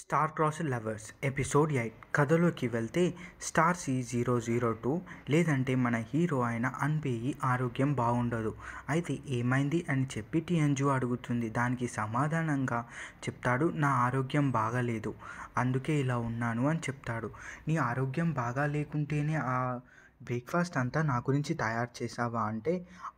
star cross lovers episode eight కథలోకి వెళ్తే star C zero zero two లేదంటే మన హీరో అయిన అన్పేయి ఆరోగ్యం బాగుండదు అయితే ఏమైంది అని చెప్పి టిఎన్జు అడుగుతుంది దానికి సమాధానంగా చెప్తాడు నా ఆరోగ్యం బాగాలేదు అందుకే ఇలా ఉన్నాను అని చెప్తాడు నీ ఆరోగ్యం బాగా లేకుంటేనే ఆ బ్రేక్ఫాస్ట్ అంతా నా గురించి తయారు చేసావా అంటే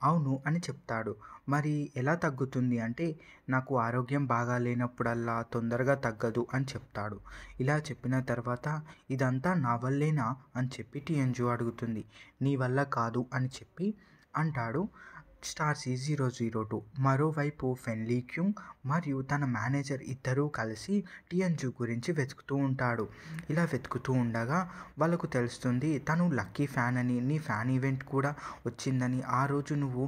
అవును అని చెప్తాడు మరి ఎలా తగ్గుతుంది అంటే నాకు ఆరోగ్యం బాగా లేనప్పుడల్లా తొందరగా తగ్గదు అని చెప్తాడు ఇలా చెప్పిన తర్వాత ఇదంతా నా వల్లేనా అని చెప్పి టీఎన్జు అడుగుతుంది నీ వల్ల కాదు అని చెప్పి అంటాడు స్టార్సీ జీరో జీరో టూ మరోవైపు ఫెన్లీ క్యూంగ్ మరియు తన మేనేజర్ ఇద్దరూ కలిసి టియన్జు గురించి వెతుకుతూ ఉంటాడు ఇలా వెతుకుతూ ఉండగా వాళ్ళకు తెలుస్తుంది తను లక్కీ ఫ్యాన్ అని నీ ఫ్యాన్ ఈవెంట్ కూడా వచ్చిందని ఆ రోజు నువ్వు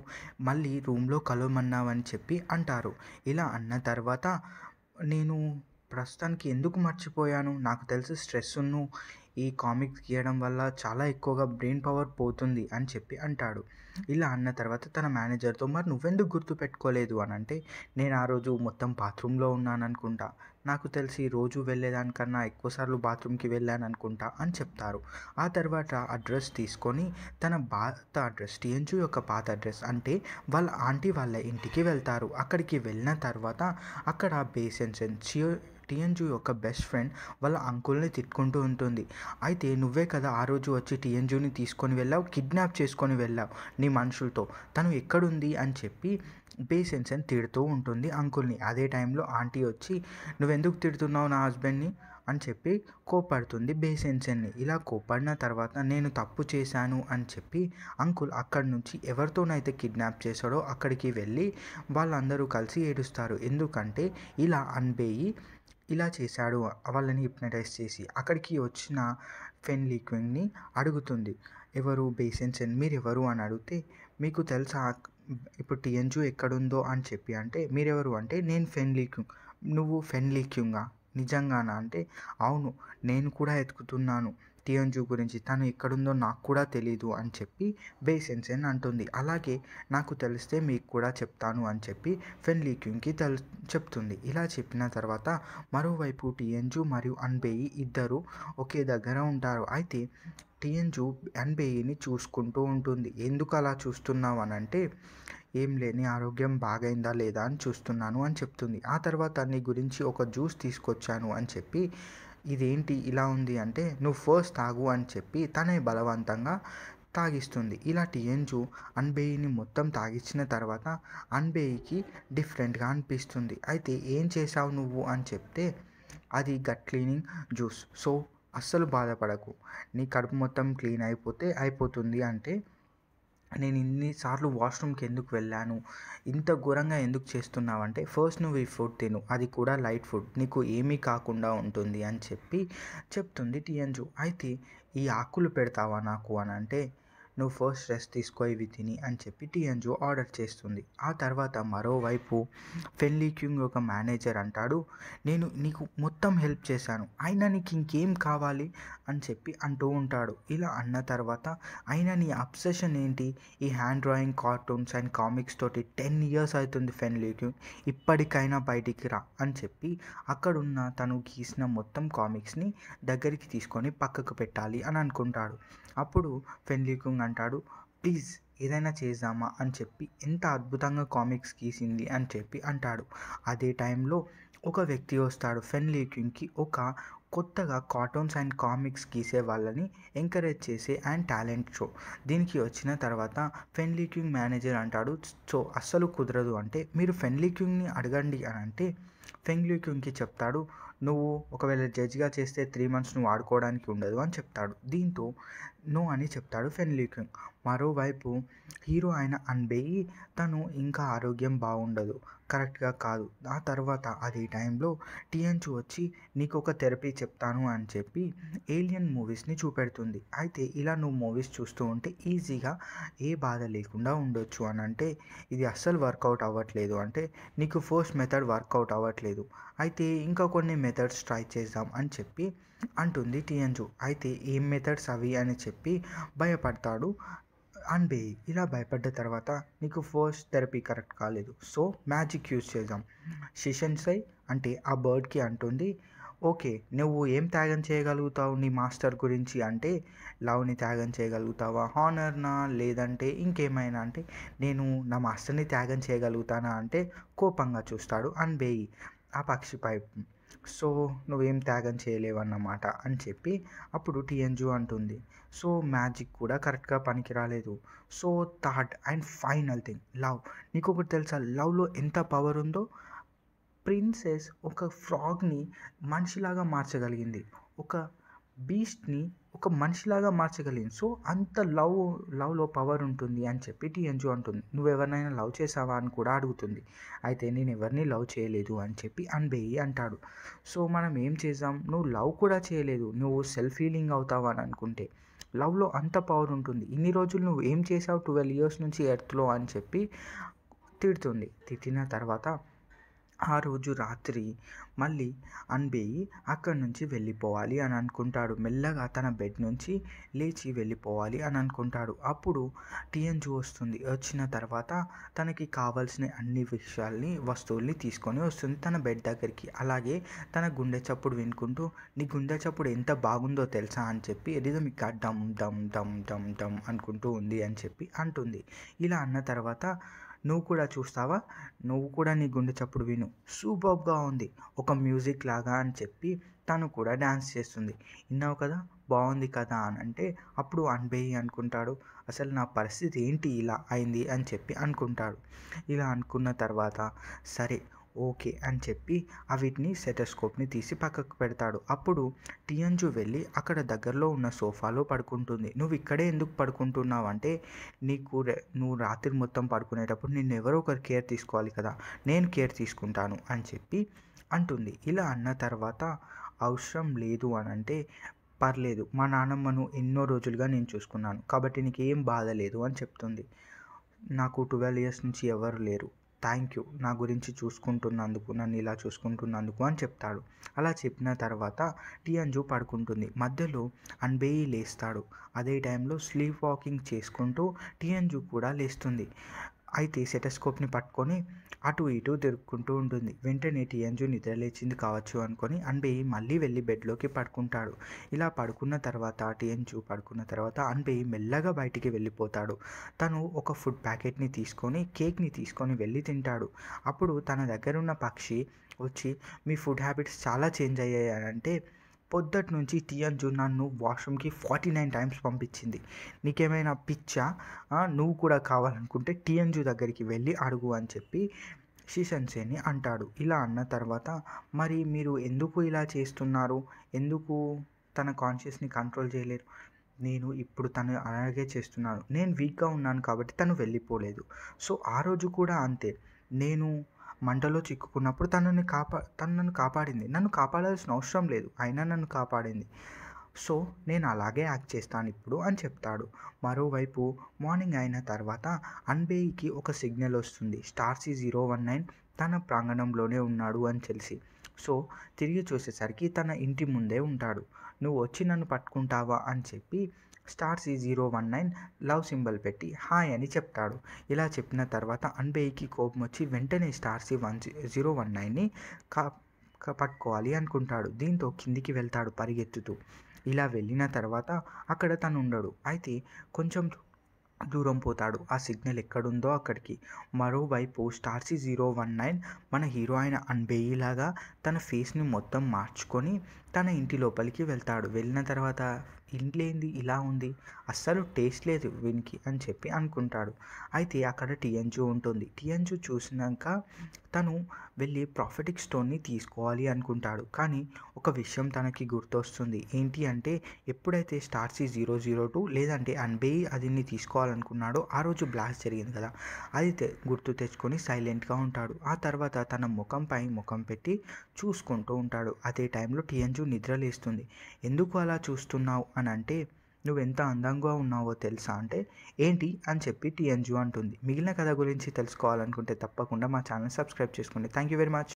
మళ్ళీ రూమ్లో కలవమన్నావని చెప్పి అంటారు ఇలా అన్న తర్వాత నేను ప్రస్తుతానికి ఎందుకు మర్చిపోయాను నాకు తెలిసి స్ట్రెస్ ఈ కామిక్స్ గీయడం వల్ల చాలా ఎక్కువగా బ్రెయిన్ పవర్ పోతుంది అని చెప్పి అంటాడు ఇలా అన్న తర్వాత తన మేనేజర్తో మరి నువ్వెందుకు పెట్టుకోలేదు అని అంటే నేను ఆ రోజు మొత్తం బాత్రూంలో ఉన్నాను అనుకుంటా నాకు తెలిసి రోజు వెళ్ళేదానికన్నా ఎక్కువసార్లు బాత్రూమ్కి వెళ్ళాను అనుకుంటా అని చెప్తారు ఆ తర్వాత అడ్రస్ తీసుకొని తన పాత అడ్రస్ టీఎన్జు యొక్క పాత అడ్రస్ అంటే వాళ్ళ ఆంటీ వాళ్ళ ఇంటికి వెళ్తారు అక్కడికి వెళ్ళిన తర్వాత అక్కడ బేసెన్స్ చియో టిఎన్జు యొక్క బెస్ట్ ఫ్రెండ్ వాళ్ళ అంకుల్ని తిట్టుకుంటూ ఉంటుంది అయితే నువ్వే కదా ఆ రోజు వచ్చి టిఎన్జుని తీసుకొని వెళ్ళావు కిడ్నాప్ చేసుకొని వెళ్ళావు నీ మనుషులతో తను ఎక్కడుంది అని చెప్పి బేసెన్స్ అని తిడుతూ ఉంటుంది అంకుల్ని అదే టైంలో ఆంటీ వచ్చి నువ్వెందుకు తిడుతున్నావు నా హస్బెండ్ని అని చెప్పి కోపడుతుంది బేసెన్సెన్ని ఇలా కోపడిన తర్వాత నేను తప్పు చేశాను అని చెప్పి అంకుల్ అక్కడి నుంచి ఎవరితోనైతే కిడ్నాప్ చేశాడో అక్కడికి వెళ్ళి వాళ్ళందరూ కలిసి ఏడుస్తారు ఎందుకంటే ఇలా అన్బేయి ఇలా చేశాడు వాళ్ళని హిప్నటైజ్ చేసి అక్కడికి వచ్చిన ఫెన్ లీక్వింగ్ని అడుగుతుంది ఎవరు బేసెన్సెన్ మీరు ఎవరు అని అడిగితే మీకు తెలుసా ఇప్పుడు టిఎన్జు ఎక్కడుందో అని చెప్పి అంటే మీరెవరు అంటే నేను ఫెన్ లీక్యుంగ్ నువ్వు ఫెన్ లీక్యూంగా నిజంగానా అంటే అవును నేను కూడా ఎతుకుతున్నాను టియోంజు గురించి తను ఎక్కడుందో నాకు కూడా తెలీదు అని చెప్పి సెన్ అంటుంది అలాగే నాకు తెలిస్తే మీకు కూడా చెప్తాను అని చెప్పి ఫెన్ లీక్యూన్కి తెలు చెప్తుంది ఇలా చెప్పిన తర్వాత మరోవైపు టీఎన్జు మరియు అన్బేయి ఇద్దరు ఒకే దగ్గర ఉంటారు అయితే టిఎన్జు అన్బేయిని చూసుకుంటూ ఉంటుంది ఎందుకు అలా చూస్తున్నావు అని అంటే ఏం లేని ఆరోగ్యం బాగైందా లేదా అని చూస్తున్నాను అని చెప్తుంది ఆ తర్వాత నీ గురించి ఒక జ్యూస్ తీసుకొచ్చాను అని చెప్పి ఇదేంటి ఇలా ఉంది అంటే నువ్వు ఫస్ట్ తాగు అని చెప్పి తనే బలవంతంగా తాగిస్తుంది ఇలా టీఎన్జు అన్బేయిని మొత్తం తాగించిన తర్వాత అన్బేయికి డిఫరెంట్గా అనిపిస్తుంది అయితే ఏం చేసావు నువ్వు అని చెప్తే అది గట్ క్లీనింగ్ జ్యూస్ సో అస్సలు బాధపడకు నీ కడుపు మొత్తం క్లీన్ అయిపోతే అయిపోతుంది అంటే నేను ఇన్నిసార్లు వాష్రూమ్కి ఎందుకు వెళ్ళాను ఇంత ఘోరంగా ఎందుకు చేస్తున్నావు అంటే ఫస్ట్ నువ్వు ఈ ఫుడ్ తిను అది కూడా లైట్ ఫుడ్ నీకు ఏమీ కాకుండా ఉంటుంది అని చెప్పి చెప్తుంది టీఎన్జు అయితే ఈ ఆకులు పెడతావా నాకు అని అంటే నువ్వు ఫస్ట్ రెస్ట్ తీసుకో ఇవి తిని అని చెప్పి టీఎన్జో ఆర్డర్ చేస్తుంది ఆ తర్వాత మరోవైపు ఫెన్లీ క్యూంగ్ ఒక మేనేజర్ అంటాడు నేను నీకు మొత్తం హెల్ప్ చేశాను అయినా నీకు ఇంకేం కావాలి అని చెప్పి అంటూ ఉంటాడు ఇలా అన్న తర్వాత అయినా నీ అబ్సెషన్ ఏంటి ఈ hand drawing cartoons and comics తోటి టెన్ ఇయర్స్ అవుతుంది ఫెన్లీ క్యూంగ్ ఇప్పటికైనా బయటికి రా అని చెప్పి అక్కడున్న తను గీసిన మొత్తం కామిక్స్ని దగ్గరికి తీసుకొని పక్కకు పెట్టాలి అని అనుకుంటాడు అప్పుడు ఫెన్లీ క్యూంగ్ అంటాడు ప్లీజ్ ఏదైనా చేద్దామా అని చెప్పి ఎంత అద్భుతంగా కామిక్స్ గీసింది అని చెప్పి అంటాడు అదే టైంలో ఒక వ్యక్తి వస్తాడు ఫెన్ లీకింగ్కి ఒక కొత్తగా కార్టూన్స్ అండ్ కామిక్స్ గీసే వాళ్ళని ఎంకరేజ్ చేసే అండ్ టాలెంట్ షో దీనికి వచ్చిన తర్వాత ఫెన్ క్యూంగ్ మేనేజర్ అంటాడు సో అస్సలు కుదరదు అంటే మీరు ఫెన్ క్యూంగ్ని అడగండి అని అంటే ఫెన్ క్యూంగ్కి చెప్తాడు నువ్వు ఒకవేళ జడ్జిగా చేస్తే త్రీ మంత్స్ నువ్వు ఆడుకోవడానికి ఉండదు అని చెప్తాడు దీంతో నో అని చెప్తాడు ఫెన్లీకింగ్ మరోవైపు హీరో అయిన అన్బేయి తను ఇంకా ఆరోగ్యం బాగుండదు కరెక్ట్గా కాదు ఆ తర్వాత అదే టైంలో టీఎన్చు వచ్చి నీకు ఒక థెరపీ చెప్తాను అని చెప్పి ఏలియన్ మూవీస్ని చూపెడుతుంది అయితే ఇలా నువ్వు మూవీస్ చూస్తూ ఉంటే ఈజీగా ఏ బాధ లేకుండా ఉండొచ్చు అని అంటే ఇది అస్సలు వర్కౌట్ అవ్వట్లేదు అంటే నీకు ఫస్ట్ మెథడ్ వర్కౌట్ అవ్వట్లేదు అయితే ఇంకా కొన్ని మెథడ్స్ ట్రై చేద్దాం అని చెప్పి అంటుంది టీఎన్జు అయితే ఏం మెథడ్స్ అవి అని చెప్పి భయపడతాడు బేయి ఇలా భయపడ్డ తర్వాత నీకు ఫస్ట్ థెరపీ కరెక్ట్ కాలేదు సో మ్యాజిక్ యూజ్ చేద్దాం షిషన్సై అంటే ఆ బర్డ్కి అంటుంది ఓకే నువ్వు ఏం త్యాగం చేయగలుగుతావు నీ మాస్టర్ గురించి అంటే లవ్ని త్యాగం చేయగలుగుతావా హానర్నా లేదంటే ఇంకేమైనా అంటే నేను నా మాస్టర్ని త్యాగం చేయగలుగుతానా అంటే కోపంగా చూస్తాడు బేయి ఆ పక్షిపై సో నువ్వేం త్యాగం చేయలేవన్నమాట అని చెప్పి అప్పుడు టిఎన్జు అంటుంది సో మ్యాజిక్ కూడా కరెక్ట్గా పనికి రాలేదు so third and final thing love నీకు ఒకటి తెలుసా లవ్లో ఎంత పవర్ ఉందో ప్రిన్సెస్ ఒక ఫ్రాగ్ని మనిషిలాగా మార్చగలిగింది ఒక బీస్ట్ని ఒక మనిషిలాగా మార్చగలిగింది సో అంత లవ్ లవ్లో పవర్ ఉంటుంది అని చెప్పి టీఎన్జు అంటుంది నువ్వు ఎవరినైనా లవ్ చేసావా అని కూడా అడుగుతుంది అయితే నేను ఎవరిని లవ్ చేయలేదు అని చెప్పి అన్బేయి అంటాడు సో మనం ఏం చేసాం నువ్వు లవ్ కూడా చేయలేదు నువ్వు సెల్ఫ్ ఫీలింగ్ అవుతావా అని అనుకుంటే లవ్లో అంత పవర్ ఉంటుంది ఇన్ని రోజులు నువ్వు ఏం చేసావు ట్వెల్వ్ ఇయర్స్ నుంచి ఎర్త్లో అని చెప్పి తిడుతుంది తిట్టిన తర్వాత ఆ రోజు రాత్రి మళ్ళీ అన్బేయి అక్కడి నుంచి వెళ్ళిపోవాలి అని అనుకుంటాడు మెల్లగా తన బెడ్ నుంచి లేచి వెళ్ళిపోవాలి అని అనుకుంటాడు అప్పుడు టిఎన్జు వస్తుంది వచ్చిన తర్వాత తనకి కావాల్సిన అన్ని విషయాల్ని వస్తువుల్ని తీసుకొని వస్తుంది తన బెడ్ దగ్గరికి అలాగే తన గుండె చప్పుడు వినుకుంటూ నీ గుండె చప్పుడు ఎంత బాగుందో తెలుసా అని చెప్పి మీకు డమ్ డమ్ డమ్ డమ్ డమ్ అనుకుంటూ ఉంది అని చెప్పి అంటుంది ఇలా అన్న తర్వాత నువ్వు కూడా చూస్తావా నువ్వు కూడా నీ గుండె చప్పుడు విను సూపర్గా ఉంది ఒక మ్యూజిక్ లాగా అని చెప్పి తను కూడా డ్యాన్స్ చేస్తుంది విన్నావు కదా బాగుంది కదా అని అంటే అప్పుడు అన్బేయి అనుకుంటాడు అసలు నా పరిస్థితి ఏంటి ఇలా అయింది అని చెప్పి అనుకుంటాడు ఇలా అనుకున్న తర్వాత సరే ఓకే అని చెప్పి వీటిని సెటస్కోప్ని తీసి పక్కకు పెడతాడు అప్పుడు టీఎన్జు వెళ్ళి అక్కడ దగ్గరలో ఉన్న సోఫాలో పడుకుంటుంది నువ్వు ఇక్కడే ఎందుకు పడుకుంటున్నావు అంటే నీకు నువ్వు రాత్రి మొత్తం పడుకునేటప్పుడు నేను ఎవరో ఒకరు కేర్ తీసుకోవాలి కదా నేను కేర్ తీసుకుంటాను అని చెప్పి అంటుంది ఇలా అన్న తర్వాత అవసరం లేదు అని అంటే పర్లేదు మా నానమ్మను ఎన్నో రోజులుగా నేను చూసుకున్నాను కాబట్టి నీకు ఏం బాధ లేదు అని చెప్తుంది నాకు ట్వెల్వ్ ఇయర్స్ నుంచి ఎవరు లేరు థ్యాంక్ యూ నా గురించి చూసుకుంటున్నందుకు నన్ను ఇలా చూసుకుంటున్నందుకు అని చెప్తాడు అలా చెప్పిన తర్వాత టియాంజు పడుకుంటుంది మధ్యలో అన్బేయి లేస్తాడు అదే టైంలో స్లీప్ వాకింగ్ చేసుకుంటూ టియాంజు కూడా లేస్తుంది అయితే సెటస్కోప్ని పట్టుకొని అటు ఇటు తిరుక్కుంటూ ఉంటుంది వెంటనే టియంజు నిద్రలేచింది కావచ్చు అనుకొని అన్బే మళ్ళీ వెళ్ళి బెడ్లోకి పడుకుంటాడు ఇలా పడుకున్న తర్వాత టియంజు పడుకున్న తర్వాత అన్బే మెల్లగా బయటికి వెళ్ళిపోతాడు తను ఒక ఫుడ్ ప్యాకెట్ని తీసుకొని కేక్ని తీసుకొని వెళ్ళి తింటాడు అప్పుడు తన దగ్గరున్న పక్షి వచ్చి మీ ఫుడ్ హ్యాబిట్స్ చాలా చేంజ్ అయ్యాయి అంటే పొద్దుటి నుంచి తియన్జు నన్ను వాష్రూమ్కి ఫార్టీ నైన్ టైమ్స్ పంపించింది నీకేమైనా పిచ్చా నువ్వు కూడా కావాలనుకుంటే టియన్జు దగ్గరికి వెళ్ళి అడుగు అని చెప్పి షిసన్సేని అంటాడు ఇలా అన్న తర్వాత మరి మీరు ఎందుకు ఇలా చేస్తున్నారు ఎందుకు తన కాన్షియస్ని కంట్రోల్ చేయలేరు నేను ఇప్పుడు తను అలాగే చేస్తున్నాను నేను వీక్గా ఉన్నాను కాబట్టి తను వెళ్ళిపోలేదు సో ఆ రోజు కూడా అంతే నేను మంటలో చిక్కుకున్నప్పుడు తనని కాపా తనను నన్ను కాపాడింది నన్ను కాపాడాల్సిన అవసరం లేదు అయినా నన్ను కాపాడింది సో నేను అలాగే యాక్ట్ చేస్తాను ఇప్పుడు అని చెప్తాడు మరోవైపు మార్నింగ్ అయిన తర్వాత అన్బేయికి ఒక సిగ్నల్ వస్తుంది స్టార్సీ జీరో వన్ నైన్ తన ప్రాంగణంలోనే ఉన్నాడు అని తెలిసి సో తిరిగి చూసేసరికి తన ఇంటి ముందే ఉంటాడు నువ్వు వచ్చి నన్ను పట్టుకుంటావా అని చెప్పి star C zero one nine love symbol పెట్టి హాయ్ అని చెప్తాడు ఇలా చెప్పిన తర్వాత అన్బేయికి కోపం వచ్చి వెంటనే star C one zero one నైన్ని కా పట్టుకోవాలి అనుకుంటాడు దీంతో కిందికి వెళ్తాడు పరిగెత్తుతూ ఇలా వెళ్ళిన తర్వాత అక్కడ తను ఉండడు అయితే కొంచెం దూరం పోతాడు ఆ సిగ్నల్ ఎక్కడుందో అక్కడికి మరోవైపు సి జీరో వన్ నైన్ మన హీరో అయిన అన్బేయిలాగా తన ఫేస్ని మొత్తం మార్చుకొని తన ఇంటి లోపలికి వెళ్తాడు వెళ్ళిన తర్వాత ఇంట్లేంది ఇలా ఉంది అస్సలు టేస్ట్ లేదు వీనికి అని చెప్పి అనుకుంటాడు అయితే అక్కడ టీఎన్జు ఉంటుంది టీఎన్జు చూసినాక తను వెళ్ళి ప్రాఫిటిక్ స్టోన్ని తీసుకోవాలి అనుకుంటాడు కానీ ఒక విషయం తనకి గుర్తొస్తుంది ఏంటి అంటే ఎప్పుడైతే స్టార్సీ జీరో జీరో టూ లేదంటే అన్బే అదిని తీసుకోవాలనుకున్నాడో ఆ రోజు బ్లాస్ట్ జరిగింది కదా అది గుర్తు తెచ్చుకొని సైలెంట్గా ఉంటాడు ఆ తర్వాత తన ముఖంపై ముఖం పెట్టి చూసుకుంటూ ఉంటాడు అదే టైంలో టీఎన్జు రోజు నిద్రలేస్తుంది ఎందుకు అలా చూస్తున్నావు అని అంటే నువ్వెంత అందంగా ఉన్నావో తెలుసా అంటే ఏంటి అని చెప్పి టీఎన్జు అంటుంది మిగిలిన కథ గురించి తెలుసుకోవాలనుకుంటే తప్పకుండా మా ఛానల్ సబ్స్క్రైబ్ చేసుకోండి థ్యాంక్ యూ వెరీ మచ్